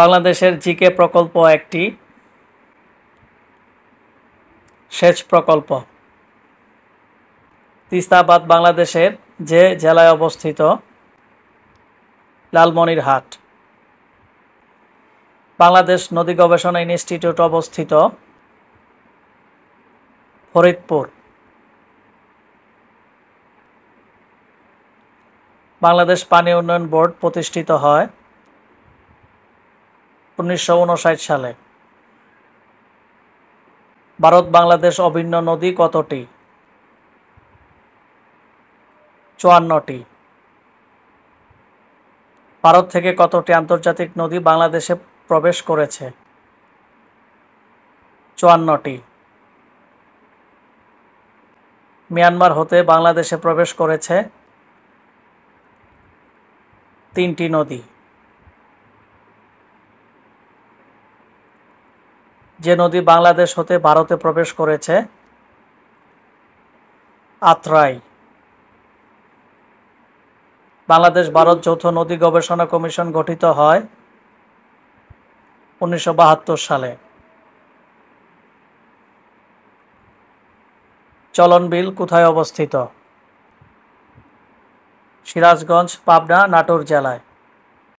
বাংলাদেশের জিকে প্রকল্প একটি সেচ প্রকল্প তিস্তাবাদ বাংলাদেশের যে জেলায় অবস্থিত লালমনিরহাট বাংলাদেশ নদী গবেষণা ইনস্টিটিউট অবস্থিত ফরিদপুর বাংলাদেশ পানি উন্নয়ন বোর্ড প্রতিষ্ঠিত হয় উনিশশো সালে ভারত বাংলাদেশ অভিন্ন নদী কতটি চুয়ান্নটি ভারত থেকে কতটি আন্তর্জাতিক নদী বাংলাদেশে প্রবেশ করেছে চুয়ান্নটি মিয়ানমার হতে বাংলাদেশে প্রবেশ করেছে তিনটি নদী যে নদী বাংলাদেশ হতে ভারতে প্রবেশ করেছে আত্রাই বাংলাদেশ ভারত যৌথ নদী গবেষণা কমিশন গঠিত হয় উনিশশো সালে চলন বিল কোথায় অবস্থিত সিরাজগঞ্জ পাবনা নাটোর জেলায়